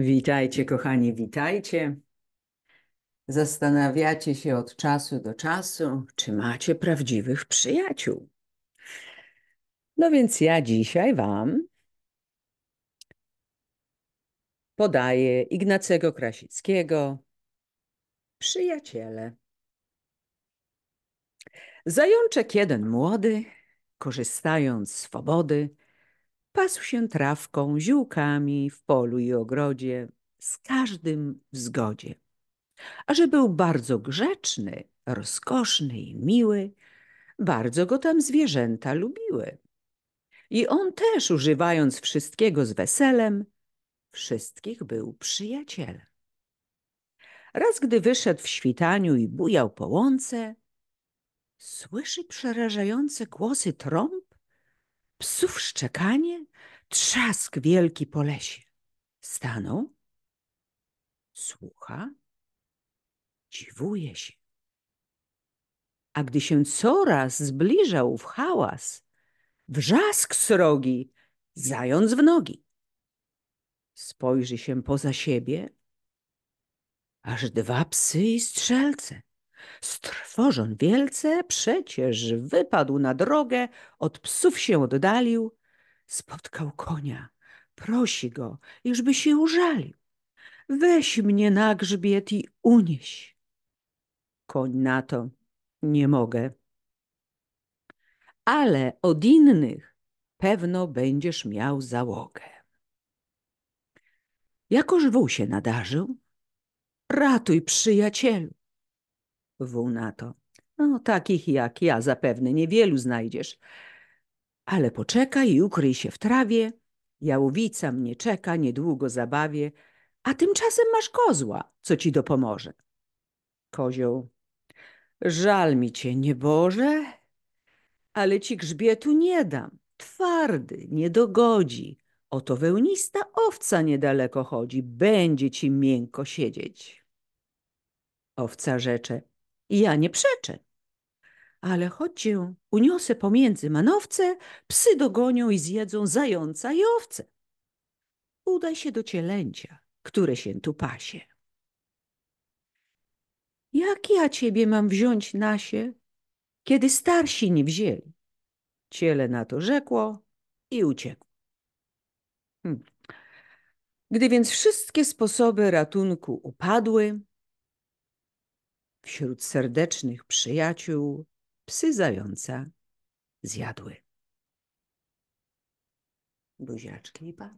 Witajcie, kochani, witajcie. Zastanawiacie się od czasu do czasu, czy macie prawdziwych przyjaciół. No więc ja dzisiaj Wam podaję Ignacego Krasickiego Przyjaciele. Zajączek jeden młody, korzystając z swobody, pasł się trawką, ziółkami w polu i ogrodzie, z każdym w zgodzie. A że był bardzo grzeczny, rozkoszny i miły, bardzo go tam zwierzęta lubiły. I on też, używając wszystkiego z weselem, wszystkich był przyjacielem. Raz, gdy wyszedł w świtaniu i bujał po łące, słyszy przerażające głosy trąb psów szczekanie, trzask wielki po lesie. Stanął, słucha, dziwuje się. A gdy się coraz zbliżał w hałas, wrzask srogi, zając w nogi. Spojrzy się poza siebie, aż dwa psy i strzelce. Str Trwożon wielce przecież wypadł na drogę, od psów się oddalił, spotkał konia, prosi go, iżby się użalił. Weź mnie na grzbiet i unieś. Koń na to nie mogę. Ale od innych pewno będziesz miał załogę. Jakoż wół się nadarzył, ratuj przyjacielu Wół na to. No, takich jak ja zapewne niewielu znajdziesz. Ale poczekaj i ukryj się w trawie. Jałowica mnie czeka, niedługo zabawię, a tymczasem masz kozła, co ci dopomoże. Kozioł. Żal mi cię, nieboże, ale ci grzbietu nie dam. Twardy, nie dogodzi. Oto wełnista owca niedaleko chodzi, będzie ci miękko siedzieć. Owca rzecze. Ja nie przeczę. Ale choć cię uniosę pomiędzy manowce, psy dogonią i zjedzą zająca i owce. Udaj się do cielęcia, które się tu pasie. Jak ja ciebie mam wziąć na się, kiedy starsi nie wzięli? Ciele na to rzekło i uciekło. Hmm. Gdy więc wszystkie sposoby ratunku upadły, wśród serdecznych przyjaciół psy zająca zjadły. Buziaczki lipa.